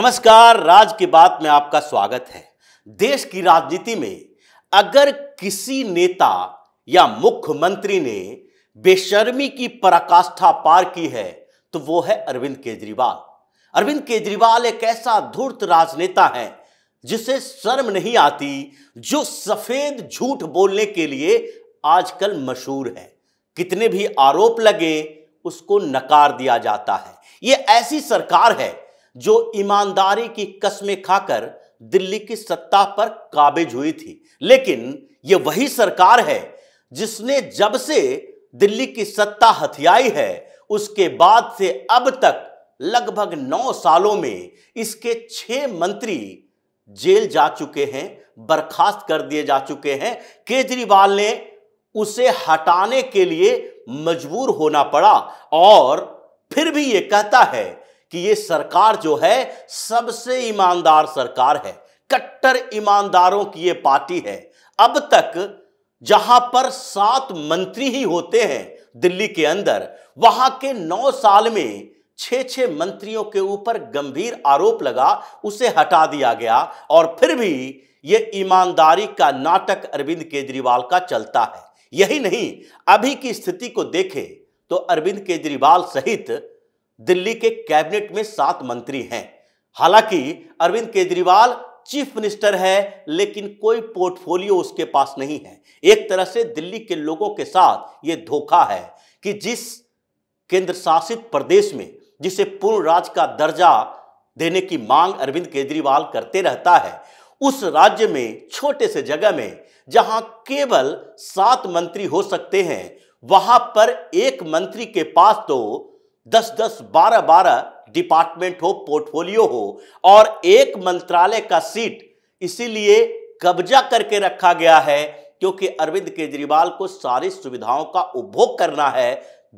नमस्कार राज की बात में आपका स्वागत है देश की राजनीति में अगर किसी नेता या मुख्यमंत्री ने बेशर्मी की पराकाष्ठा पार की है तो वो है अरविंद केजरीवाल अरविंद केजरीवाल एक ऐसा धूर्त राजनेता है जिसे शर्म नहीं आती जो सफेद झूठ बोलने के लिए आजकल मशहूर है कितने भी आरोप लगे उसको नकार दिया जाता है ये ऐसी सरकार है जो ईमानदारी की कस्में खाकर दिल्ली की सत्ता पर काबिज हुई थी लेकिन ये वही सरकार है जिसने जब से दिल्ली की सत्ता हथियाई है उसके बाद से अब तक लगभग नौ सालों में इसके छह मंत्री जेल जा चुके हैं बर्खास्त कर दिए जा चुके हैं केजरीवाल ने उसे हटाने के लिए मजबूर होना पड़ा और फिर भी यह कहता है कि ये सरकार जो है सबसे ईमानदार सरकार है कट्टर ईमानदारों की ये पार्टी है अब तक जहां पर सात मंत्री ही होते हैं दिल्ली के अंदर वहां के नौ साल में छे छे मंत्रियों के ऊपर गंभीर आरोप लगा उसे हटा दिया गया और फिर भी यह ईमानदारी का नाटक अरविंद केजरीवाल का चलता है यही नहीं अभी की स्थिति को देखें तो अरविंद केजरीवाल सहित दिल्ली के कैबिनेट में सात मंत्री हैं हालांकि अरविंद केजरीवाल चीफ मिनिस्टर है लेकिन कोई पोर्टफोलियो उसके पास नहीं है एक तरह से दिल्ली के लोगों के साथ ये धोखा है कि जिस केंद्र शासित प्रदेश में जिसे पूर्ण राज्य का दर्जा देने की मांग अरविंद केजरीवाल करते रहता है उस राज्य में छोटे से जगह में जहां केवल सात मंत्री हो सकते हैं वहां पर एक मंत्री के पास तो दस दस बारह बारह डिपार्टमेंट हो पोर्टफोलियो हो और एक मंत्रालय का सीट इसीलिए कब्जा करके रखा गया है क्योंकि अरविंद केजरीवाल को सारी सुविधाओं का उपभोग करना है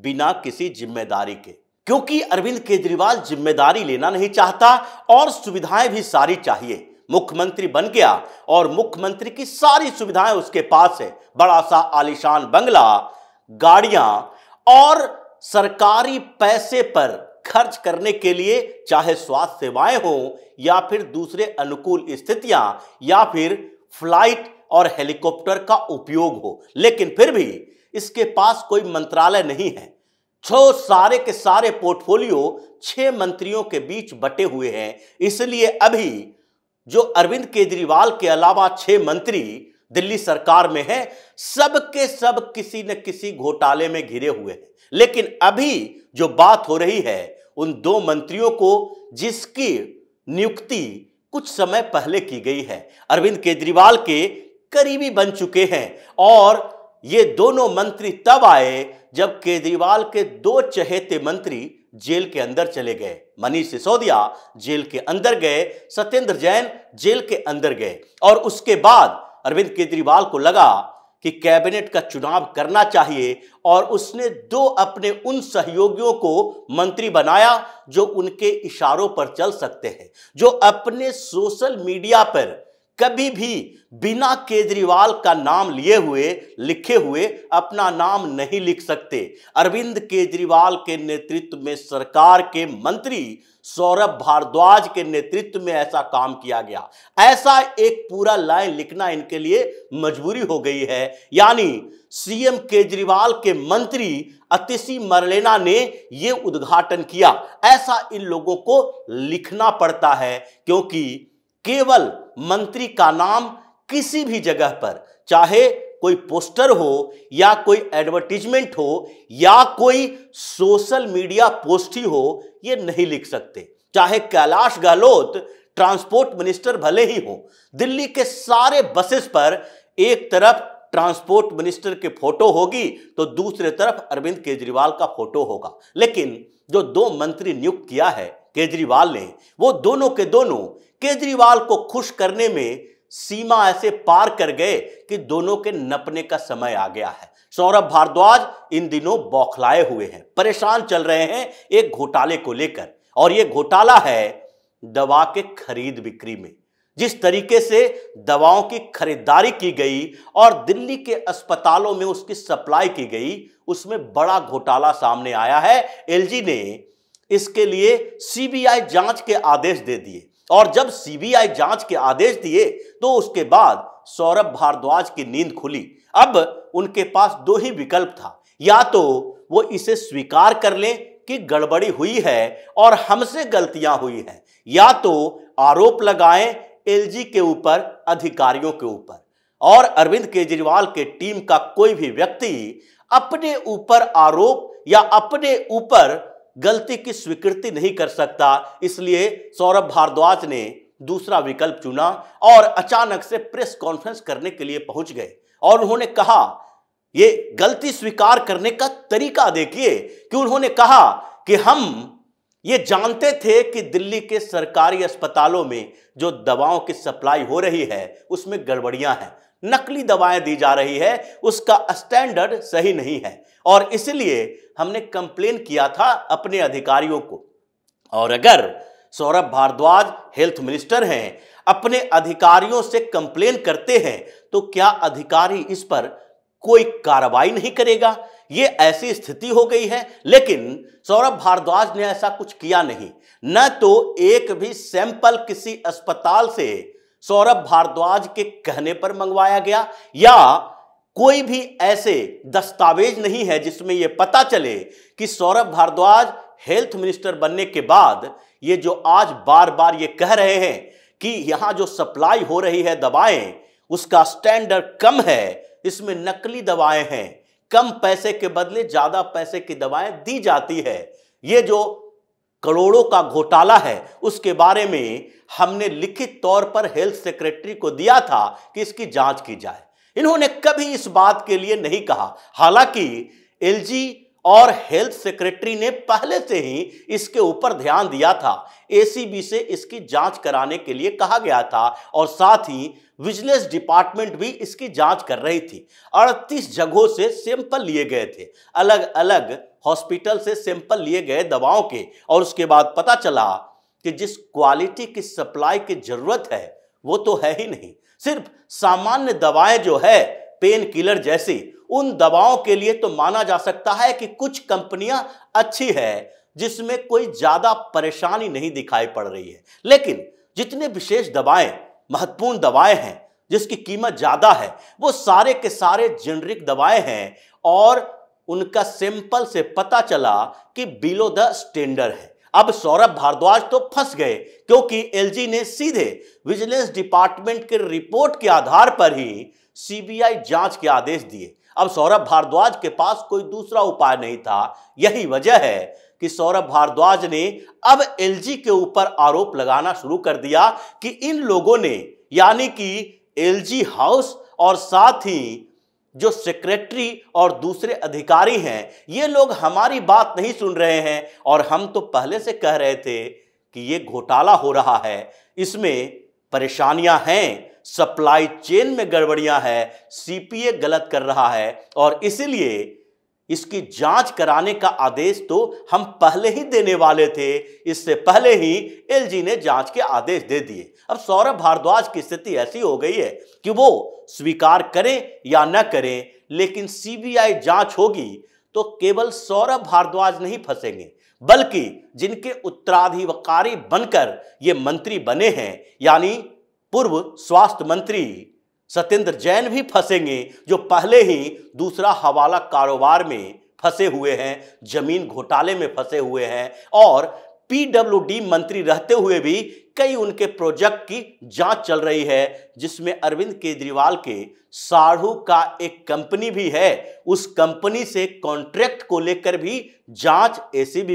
बिना किसी जिम्मेदारी के क्योंकि अरविंद केजरीवाल जिम्मेदारी लेना नहीं चाहता और सुविधाएं भी सारी चाहिए मुख्यमंत्री बन गया और मुख्यमंत्री की सारी सुविधाएं उसके पास है बड़ा सा आलिशान बंगला गाड़ियां और सरकारी पैसे पर खर्च करने के लिए चाहे स्वास्थ्य सेवाएं हो या फिर दूसरे अनुकूल स्थितियां या फिर फ्लाइट और हेलीकॉप्टर का उपयोग हो लेकिन फिर भी इसके पास कोई मंत्रालय नहीं है छो सारे के सारे पोर्टफोलियो छह मंत्रियों के बीच बटे हुए हैं इसलिए अभी जो अरविंद केजरीवाल के अलावा छह मंत्री दिल्ली सरकार में है सबके सब किसी न किसी घोटाले में घिरे हुए हैं लेकिन अभी जो बात हो रही है उन दो मंत्रियों को जिसकी नियुक्ति कुछ समय पहले की गई है अरविंद केजरीवाल के करीबी बन चुके हैं और ये दोनों मंत्री तब आए जब केजरीवाल के दो चहेते मंत्री जेल के अंदर चले गए मनीष सिसोदिया जेल के अंदर गए सत्येंद्र जैन जेल के अंदर गए और उसके बाद अरविंद केजरीवाल को लगा कि कैबिनेट का चुनाव करना चाहिए और उसने दो अपने उन सहयोगियों को मंत्री बनाया जो उनके इशारों पर चल सकते हैं जो अपने सोशल मीडिया पर कभी भी बिना केजरीवाल का नाम लिए हुए लिखे हुए अपना नाम नहीं लिख सकते अरविंद केजरीवाल के नेतृत्व में सरकार के मंत्री सौरभ भारद्वाज के नेतृत्व में ऐसा काम किया गया ऐसा एक पूरा लाइन लिखना इनके लिए मजबूरी हो गई है यानी सीएम केजरीवाल के मंत्री अतिशी मरलेना ने यह उद्घाटन किया ऐसा इन लोगों को लिखना पड़ता है क्योंकि केवल मंत्री का नाम किसी भी जगह पर चाहे कोई पोस्टर हो या कोई एडवर्टीजमेंट हो या कोई सोशल मीडिया पोस्ट ही हो ये नहीं लिख सकते चाहे कैलाश गहलोत ट्रांसपोर्ट मिनिस्टर भले ही हो दिल्ली के सारे बसेस पर एक तरफ ट्रांसपोर्ट मिनिस्टर की फोटो होगी तो दूसरे तरफ अरविंद केजरीवाल का फोटो होगा लेकिन जो दो मंत्री नियुक्त किया है केजरीवाल ने वो दोनों के दोनों केजरीवाल को खुश करने में सीमा ऐसे पार कर गए कि दोनों के नपने का समय आ गया है सौरभ भारद्वाज इन दिनों बौखलाए हुए हैं परेशान चल रहे हैं एक घोटाले को लेकर और ये घोटाला है दवा के खरीद बिक्री में जिस तरीके से दवाओं की खरीदारी की गई और दिल्ली के अस्पतालों में उसकी सप्लाई की गई उसमें बड़ा घोटाला सामने आया है एलजी ने इसके लिए सीबीआई जांच के आदेश दे दिए और जब सीबीआई जांच के आदेश दिए तो उसके बाद सौरभ भारद्वाज की नींद खुली अब उनके पास दो ही विकल्प था या तो वो इसे स्वीकार कर लें कि गड़बड़ी हुई है और हमसे गलतियां हुई हैं या तो आरोप लगाएं एलजी के ऊपर अधिकारियों के ऊपर और अरविंद केजरीवाल के टीम का कोई भी व्यक्ति अपने ऊपर आरोप या अपने ऊपर गलती की स्वीकृति नहीं कर सकता इसलिए सौरभ भारद्वाज ने दूसरा विकल्प चुना और अचानक से प्रेस कॉन्फ्रेंस करने के लिए पहुंच गए और उन्होंने कहा ये गलती स्वीकार करने का तरीका देखिए कि उन्होंने कहा कि हम ये जानते थे कि दिल्ली के सरकारी अस्पतालों में जो दवाओं की सप्लाई हो रही है उसमें गड़बड़ियां हैं नकली दवाएं दी जा रही है उसका स्टैंडर्ड सही नहीं है और इसलिए हमने कंप्लेन किया था अपने अधिकारियों को और अगर सौरभ भारद्वाज हेल्थ मिनिस्टर हैं अपने अधिकारियों से कंप्लेन करते हैं तो क्या अधिकारी इस पर कोई कार्रवाई नहीं करेगा ये ऐसी स्थिति हो गई है लेकिन सौरभ भारद्वाज ने ऐसा कुछ किया नहीं न तो एक भी सैंपल किसी अस्पताल से सौरभ भारद्वाज के कहने पर मंगवाया गया या कोई भी ऐसे दस्तावेज नहीं है जिसमें यह पता चले कि सौरभ भारद्वाज हेल्थ मिनिस्टर बनने के बाद ये जो आज बार बार ये कह रहे हैं कि यहां जो सप्लाई हो रही है दवाएं उसका स्टैंडर्ड कम है इसमें नकली दवाएं हैं कम पैसे के बदले ज्यादा पैसे की दवाएं दी जाती है ये जो करोड़ों का घोटाला है उसके बारे में हमने लिखित तौर पर हेल्थ सेक्रेटरी को दिया था कि इसकी जांच की जाए इन्होंने कभी इस बात के लिए नहीं कहा हालांकि एलजी और हेल्थ सेक्रेटरी ने पहले से ही इसके ऊपर ध्यान दिया था एसीबी से इसकी जांच कराने के लिए कहा गया था और साथ ही विजिलेंस डिपार्टमेंट भी इसकी जांच कर रही थी 38 जगहों से सैंपल लिए गए थे अलग अलग हॉस्पिटल से सैंपल लिए गए दवाओं के और उसके बाद पता चला कि जिस क्वालिटी की सप्लाई की जरूरत है वो तो है ही नहीं सिर्फ सामान्य दवाएं जो है पेन किलर जैसी उन दवाओं के लिए तो माना जा सकता है कि कुछ कंपनियां अच्छी है जिसमें कोई ज्यादा परेशानी नहीं दिखाई पड़ रही है लेकिन जितने विशेष दवाएं महत्वपूर्ण दवाएं हैं जिसकी कीमत ज़्यादा है वो सारे के सारे जेनरिक दवाएं हैं और उनका सिंपल से पता चला कि बिलो द स्टैंडर्ड है अब सौरभ भारद्वाज तो फंस गए क्योंकि एलजी ने सीधे विजिलेंस डिपार्टमेंट के रिपोर्ट के आधार पर ही सीबीआई जांच के आदेश दिए अब सौरभ भारद्वाज के पास कोई दूसरा उपाय नहीं था यही वजह है कि सौरभ भारद्वाज ने अब एलजी के ऊपर आरोप लगाना शुरू कर दिया कि इन लोगों ने यानी कि एलजी हाउस और साथ ही जो सेक्रेटरी और दूसरे अधिकारी हैं ये लोग हमारी बात नहीं सुन रहे हैं और हम तो पहले से कह रहे थे कि ये घोटाला हो रहा है इसमें परेशानियां हैं सप्लाई चेन में गड़बड़ियां हैं सीपीए गलत कर रहा है और इसीलिए इसकी जांच कराने का आदेश तो हम पहले ही देने वाले थे इससे पहले ही एलजी ने जांच के आदेश दे दिए अब सौरभ भारद्वाज की स्थिति ऐसी हो गई है कि वो स्वीकार करें या न करें लेकिन सीबीआई जांच होगी तो केवल सौरभ भारद्वाज नहीं फंसेंगे बल्कि जिनके उत्तराधिकारी बनकर ये मंत्री बने हैं यानी पूर्व स्वास्थ्य मंत्री सत्येंद्र जैन भी फंसेंगे जो पहले ही दूसरा हवाला कारोबार में फंसे हुए हैं जमीन घोटाले में फंसे हुए हैं और पीडब्ल्यूडी मंत्री रहते हुए भी कई उनके प्रोजेक्ट की जांच चल रही है जिसमें अरविंद केजरीवाल के साढ़ू का एक कंपनी भी है उस कंपनी से कॉन्ट्रैक्ट को लेकर भी जांच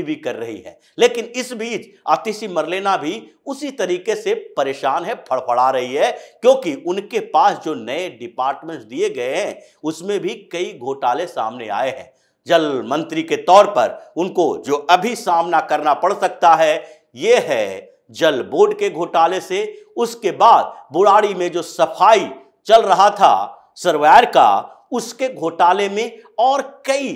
भी कर रही है लेकिन इस बीच आतिशी मरलेना भी उसी तरीके से परेशान है फड़फड़ा रही है क्योंकि उनके पास जो नए डिपार्टमेंट्स दिए गए हैं उसमें भी कई घोटाले सामने आए हैं जल मंत्री के तौर पर उनको जो अभी सामना करना पड़ सकता है ये है जल बोर्ड के घोटाले से उसके बाद बुराड़ी में जो सफाई चल रहा था सर्वायर का उसके घोटाले में और कई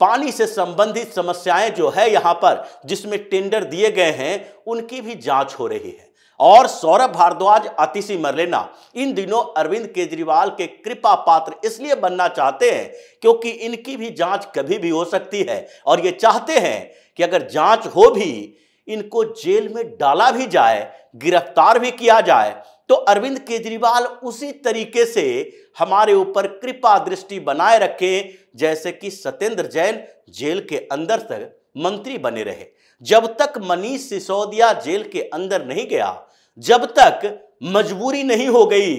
पानी से संबंधित समस्याएं जो है यहां पर जिसमें टेंडर दिए गए हैं उनकी भी जांच हो रही है और सौरभ भारद्वाज अतिशी मरलेना इन दिनों अरविंद केजरीवाल के कृपा पात्र इसलिए बनना चाहते हैं क्योंकि इनकी भी जांच कभी भी हो सकती है और ये चाहते हैं कि अगर जांच हो भी इनको जेल में डाला भी जाए गिरफ्तार भी किया जाए तो अरविंद केजरीवाल उसी तरीके से हमारे ऊपर कृपा दृष्टि बनाए रखें जैसे कि सत्येंद्र जैन जेल के अंदर तक मंत्री बने रहे जब तक मनीष सिसोदिया जेल के अंदर नहीं गया जब तक मजबूरी नहीं हो गई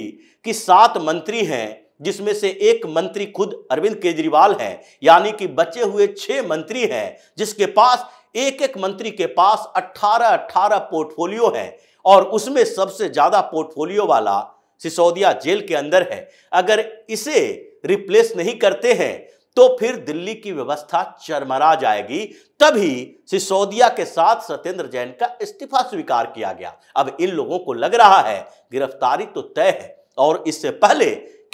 कि सात मंत्री हैं जिसमें से एक मंत्री खुद अरविंद केजरीवाल हैं यानी कि बचे हुए छह मंत्री हैं जिसके पास एक एक मंत्री के पास 18 18 पोर्टफोलियो है और उसमें सबसे ज़्यादा पोर्टफोलियो वाला सिसोदिया जेल के अंदर है अगर इसे रिप्लेस नहीं करते हैं तो फिर दिल्ली की व्यवस्था चरमरा जाएगी तभी सिसोदिया के साथ सत्येंद्र जैन का इस्तीफा स्वीकार किया गया अब इन लोगों को लग रहा है गिरफ्तारी तो तय है और इससे पहले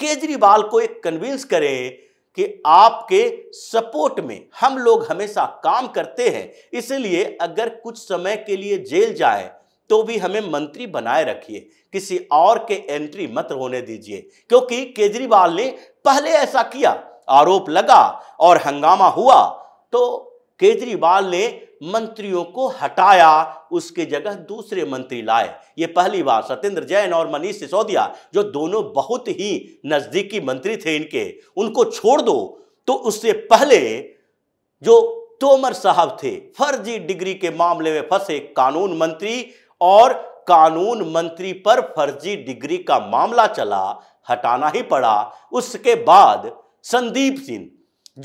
केजरीवाल को एक कन्विंस करें कि आपके सपोर्ट में हम लोग हमेशा काम करते हैं इसलिए अगर कुछ समय के लिए जेल जाए तो भी हमें मंत्री बनाए रखिए किसी और के एंट्री मत होने दीजिए क्योंकि केजरीवाल ने पहले ऐसा किया आरोप लगा और हंगामा हुआ तो केजरीवाल ने मंत्रियों को हटाया उसके जगह दूसरे मंत्री लाए ये पहली बार सत्येंद्र जैन और मनीष सिसोदिया जो दोनों बहुत ही नज़दीकी मंत्री थे इनके उनको छोड़ दो तो उससे पहले जो तोमर साहब थे फर्जी डिग्री के मामले में फंसे कानून मंत्री और कानून मंत्री पर फर्जी डिग्री का मामला चला हटाना ही पड़ा उसके बाद संदीप सिंह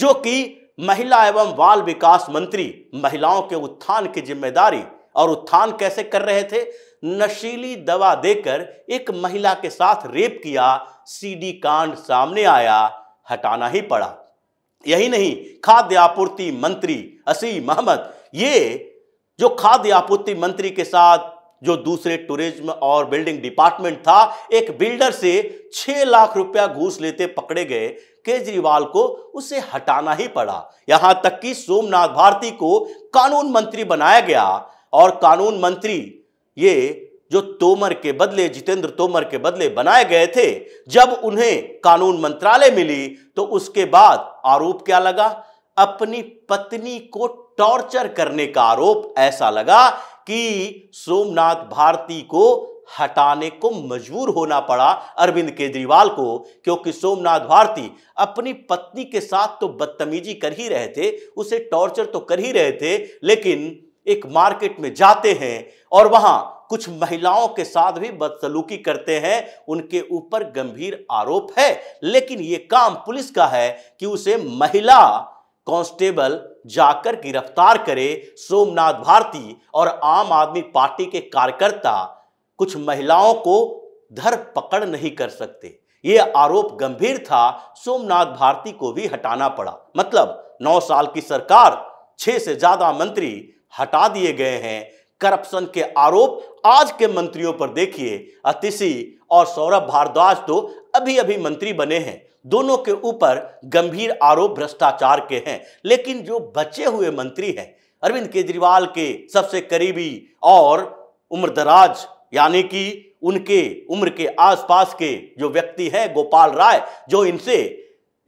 जो कि महिला एवं बाल विकास मंत्री महिलाओं के उत्थान की जिम्मेदारी और उत्थान कैसे कर रहे थे नशीली दवा देकर एक महिला के साथ रेप किया सीडी कांड सामने आया हटाना ही पड़ा यही नहीं खाद्य आपूर्ति मंत्री असीम अहमद ये जो खाद्य आपूर्ति मंत्री के साथ जो दूसरे टूरिज्म और बिल्डिंग डिपार्टमेंट था एक बिल्डर से छह लाख रुपया घूस लेते पकड़े गए केजरीवाल को उसे हटाना ही पड़ा यहां तक कि सोमनाथ भारती को कानून मंत्री बनाया गया और कानून मंत्री ये जो तोमर के बदले जितेंद्र तोमर के बदले बनाए गए थे जब उन्हें कानून मंत्रालय मिली तो उसके बाद आरोप क्या लगा अपनी पत्नी को टॉर्चर करने का आरोप ऐसा लगा कि सोमनाथ भारती को हटाने को मजबूर होना पड़ा अरविंद केजरीवाल को क्योंकि सोमनाथ भारती अपनी पत्नी के साथ तो बदतमीजी कर ही रहे थे उसे टॉर्चर तो कर ही रहे थे लेकिन एक मार्केट में जाते हैं और वहां कुछ महिलाओं के साथ भी बदसलूकी करते हैं उनके ऊपर गंभीर आरोप है लेकिन यह काम पुलिस का है कि उसे महिला कांस्टेबल जाकर गिरफ्तार करे सोमनाथ भारती और आम आदमी पार्टी के कार्यकर्ता कुछ महिलाओं को धर पकड़ नहीं कर सकते ये आरोप गंभीर था सोमनाथ भारती को भी हटाना पड़ा मतलब नौ साल की सरकार छह से ज्यादा मंत्री हटा दिए गए हैं करप्शन के आरोप आज के मंत्रियों पर देखिए अतिशी और सौरभ भारद्वाज तो अभी अभी मंत्री बने हैं दोनों के ऊपर गंभीर आरोप भ्रष्टाचार के हैं लेकिन जो बचे हुए मंत्री हैं अरविंद केजरीवाल के सबसे करीबी और उम्रदराज यानी कि उनके उम्र के आसपास के जो व्यक्ति हैं गोपाल राय जो इनसे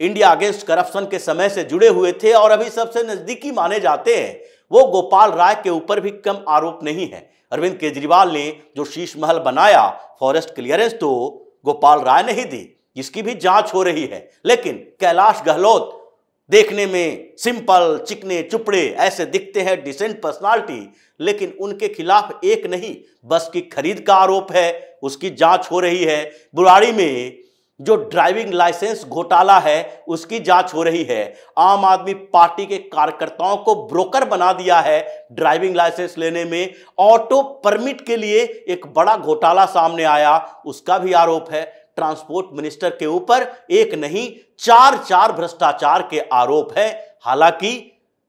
इंडिया अगेंस्ट करप्शन के समय से जुड़े हुए थे और अभी सबसे नज़दीकी माने जाते हैं वो गोपाल राय के ऊपर भी कम आरोप नहीं है अरविंद केजरीवाल ने जो शीश महल बनाया फॉरेस्ट क्लियरेंस तो गोपाल राय ने ही दी जिसकी भी जांच हो रही है लेकिन कैलाश गहलोत देखने में सिंपल चिकने चुपड़े ऐसे दिखते हैं डिसेंट पर्सनालिटी लेकिन उनके खिलाफ एक नहीं बस की खरीद का आरोप है उसकी जांच हो रही है बुराड़ी में जो ड्राइविंग लाइसेंस घोटाला है उसकी जांच हो रही है आम आदमी पार्टी के कार्यकर्ताओं को ब्रोकर बना दिया है ड्राइविंग लाइसेंस लेने में ऑटो परमिट के लिए एक बड़ा घोटाला सामने आया उसका भी आरोप है ट्रांसपोर्ट मिनिस्टर के ऊपर एक नहीं चार चार भ्रष्टाचार के आरोप हैं हालांकि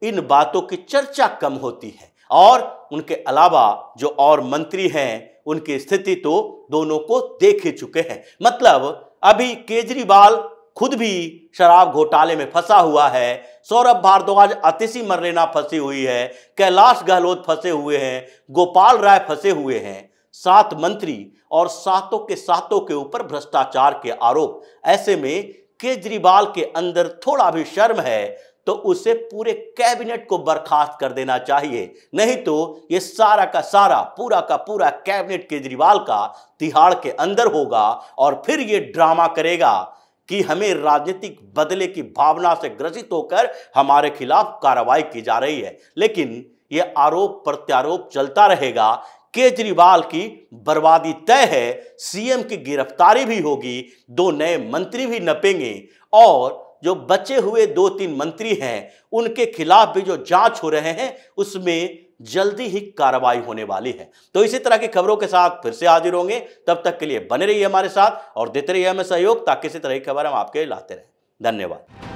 इन बातों की चर्चा कम होती है और उनके अलावा जो और मंत्री हैं उनकी स्थिति तो दोनों को देख ही चुके हैं मतलब अभी केजरीवाल खुद भी शराब घोटाले में फंसा हुआ है सौरभ भारद्वाज अतिशी मरलेना फंसी हुई है कैलाश गहलोत फंसे हुए हैं गोपाल राय फंसे हुए हैं सात मंत्री और सातों के सातों के ऊपर भ्रष्टाचार के आरोप ऐसे में केजरीवाल के अंदर थोड़ा भी शर्म है तो उसे पूरे कैबिनेट को बर्खास्त कर देना चाहिए नहीं तो ये सारा का सारा पूरा का पूरा कैबिनेट केजरीवाल का तिहाड़ के अंदर होगा और फिर ये ड्रामा करेगा कि हमें राजनीतिक बदले की भावना से ग्रसित होकर हमारे खिलाफ कार्रवाई की जा रही है लेकिन ये आरोप प्रत्यारोप चलता रहेगा केजरीवाल की बर्बादी तय है सीएम की गिरफ्तारी भी होगी दो नए मंत्री भी नपेंगे और जो बचे हुए दो तीन मंत्री हैं उनके खिलाफ भी जो जांच हो रहे हैं उसमें जल्दी ही कार्रवाई होने वाली है तो इसी तरह की खबरों के साथ फिर से हाजिर होंगे तब तक के लिए बने रहिए हमारे साथ और देते रहिए हमें सहयोग ताकि इसी तरह की खबर हम आपके लाते रहें धन्यवाद